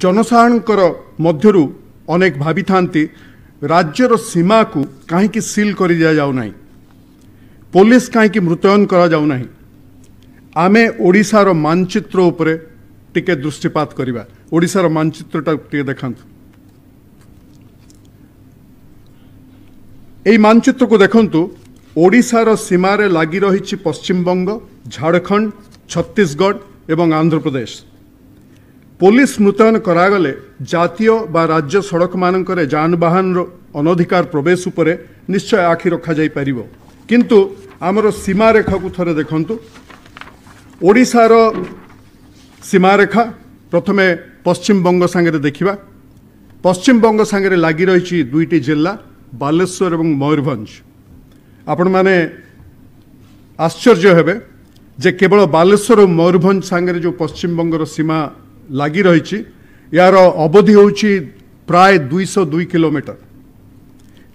ଜନସାଧାରଣଙ୍କର ମଧ୍ୟରୁ ଅନେକ ଭାବିଥାନ୍ତି ରାଜ୍ୟର ସୀମାକୁ କାହିଁକି ସିଲ୍ କରି ଦିଆଯାଉନାହିଁ ପୋଲିସ କାହିଁକି ମୃତୟନ କରାଯାଉନାହିଁ ଆମେ ଓଡ଼ିଶାର ମାନଚିତ୍ର ଉପରେ ଟିକେ ଦୃଷ୍ଟିପାତ କରିବା ଓଡ଼ିଶାର ମାନଚିତ୍ରଟା ଟିକେ ଦେଖାନ୍ତୁ ଏଇ ମାନଚିତ୍ରକୁ ଦେଖନ୍ତୁ ଓଡ଼ିଶାର ସୀମାରେ ଲାଗି ରହିଛି ପଶ୍ଚିମବଙ୍ଗ ଝାଡ଼ଖଣ୍ଡ ଛତିଶଗଡ଼ ଏବଂ ଆନ୍ଧ୍ରପ୍ରଦେଶ ପୋଲିସ ମୁତୟନ କରାଗଲେ ଜାତୀୟ ବା ରାଜ୍ୟ ସଡ଼କମାନଙ୍କରେ ଯାନବାହନର ଅନଧିକାର ପ୍ରବେଶ ଉପରେ ନିଶ୍ଚୟ ଆଖି ରଖାଯାଇପାରିବ କିନ୍ତୁ ଆମର ସୀମାରେଖାକୁ ଥରେ ଦେଖନ୍ତୁ ଓଡ଼ିଶାର ସୀମାରେଖା ପ୍ରଥମେ ପଶ୍ଚିମବଙ୍ଗ ସାଙ୍ଗରେ ଦେଖିବା ପଶ୍ଚିମବଙ୍ଗ ସାଙ୍ଗରେ ଲାଗି ରହିଛି ଦୁଇଟି ଜିଲ୍ଲା ବାଲେଶ୍ୱର ଏବଂ ମୟୂରଭଞ୍ଜ ଆପଣମାନେ ଆଶ୍ଚର୍ଯ୍ୟ ହେବେ ଯେ କେବଳ ବାଲେଶ୍ୱର ଓ ମୟୂରଭଞ୍ଜ ସାଙ୍ଗରେ ଯେଉଁ ପଶ୍ଚିମବଙ୍ଗର ସୀମା ଲାଗି ରହିଛି ଏହାର ଅବଧି ହେଉଛି ପ୍ରାୟ ଦୁଇଶହ ଦୁଇ କିଲୋମିଟର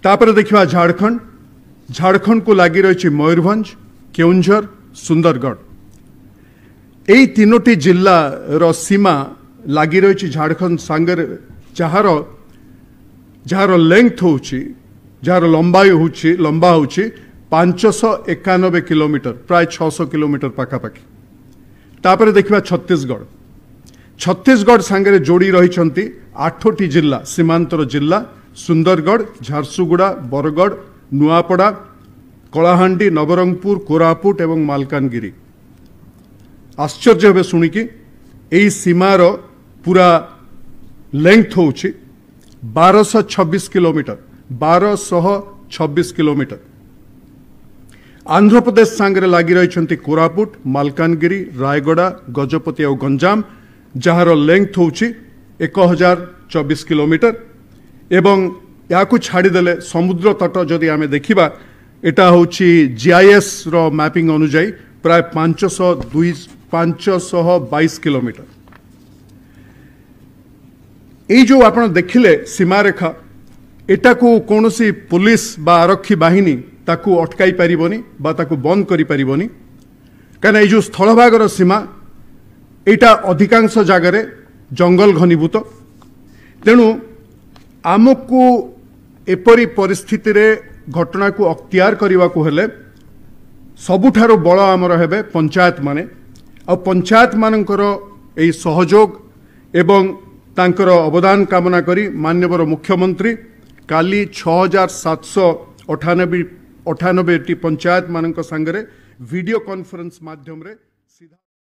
ତାପରେ ଦେଖିବା ଝାଡ଼ଖଣ୍ଡ ଝାଡ଼ଖଣ୍ଡକୁ ଲାଗି ରହିଛି ମୟୂରଭଞ୍ଜ କେଉଁଝର ସୁନ୍ଦରଗଡ଼ ଏହି ତିନୋଟି ଜିଲ୍ଲାର ସୀମା ଲାଗି ରହିଛି ଝାଡ଼ଖଣ୍ଡ ସାଙ୍ଗରେ ଯାହାର ଯାହାର ଲେଙ୍କଥ ହେଉଛି ଯାହାର ଲମ୍ବାୟୁ ହେଉଛି ଲମ୍ବା ହେଉଛି ପାଞ୍ଚଶହ ଏକାନବେ କିଲୋମିଟର ପ୍ରାୟ ଛଅଶହ କିଲୋମିଟର ପାଖାପାଖି ତାପରେ ଦେଖିବା ଛତିଶଗଡ଼ ଛତିଶଗଡ଼ ସାଙ୍ଗରେ ଯୋଡ଼ି ରହିଛନ୍ତି ଆଠଟି ଜିଲ୍ଲା ସୀମାନ୍ତର ଜିଲ୍ଲା ସୁନ୍ଦରଗଡ଼ ଝାରସୁଗୁଡ଼ା ବରଗଡ଼ ନୂଆପଡ଼ା କଳାହାଣ୍ଡି ନବରଙ୍ଗପୁର କୋରାପୁଟ ଏବଂ ମାଲକାନଗିରି ଆଶ୍ଚର୍ଯ୍ୟ ହେବେ ଶୁଣିକି ଏହି ସୀମାର ପୁରା ଲେନ୍ଥ ହେଉଛି ବାରଶହ ଛବିଶ କିଲୋମିଟର ବାରଶହ ଛବିଶ କିଲୋମିଟର ଆନ୍ଧ୍ରପ୍ରଦେଶ ସାଙ୍ଗରେ ଲାଗି ରହିଛନ୍ତି କୋରାପୁଟ ମାଲକାନଗିରି ରାୟଗଡ଼ା ଗଜପତି ଆଉ ଗଞ୍ଜାମ ଯାହାର ଲେନ୍ଥ ହେଉଛି ଏକ ହଜାର ଚବିଶ କିଲୋମିଟର ଏବଂ ଏହାକୁ ଛାଡ଼ିଦେଲେ ସମୁଦ୍ର ତଟ ଯଦି ଆମେ ଦେଖିବା ଏଇଟା ହେଉଛି ଜିଆଇଏସ୍ର ମ୍ୟାପିଂ ଅନୁଯାୟୀ ପ୍ରାୟ ପାଞ୍ଚଶହ ଦୁଇ ପାଞ୍ଚଶହ ବାଇଶ କିଲୋମିଟର ଏଇ ଯେଉଁ ଆପଣ ଦେଖିଲେ ସୀମାରେଖା ଏଟାକୁ କୌଣସି ପୋଲିସ ବା ଆରକ୍ଷୀ ବାହିନୀ ତାକୁ ଅଟକାଇ ପାରିବନି ବା ତାକୁ ବନ୍ଦ କରିପାରିବନି କାହିଁକିନା ଏଇ ଯେଉଁ ସ୍ଥଳଭାଗର ସୀମା ଏଇଟା ଅଧିକାଂଶ ଜାଗାରେ ଜଙ୍ଗଲ ଘନୀଭୂତ ତେଣୁ ଆମକୁ ଏପରି ପରିସ୍ଥିତିରେ ଘଟଣାକୁ ଅକ୍ତିଆର କରିବାକୁ ହେଲେ ସବୁଠାରୁ ବଳ ଆମର ହେବେ ପଞ୍ଚାୟତମାନେ ଆଉ ପଞ୍ଚାୟତମାନଙ୍କର ଏହି ସହଯୋଗ ଏବଂ ତାଙ୍କର ଅବଦାନ କାମନା କରି ମାନ୍ୟବର ମୁଖ୍ୟମନ୍ତ୍ରୀ କାଲି ଛଅ ହଜାର ସାତଶହ ଅଠାନବେ ଅଠାନବେଟି ପଞ୍ଚାୟତମାନଙ୍କ ସାଙ୍ଗରେ ଭିଡ଼ିଓ କନ୍ଫରେନ୍ସ ମାଧ୍ୟମରେ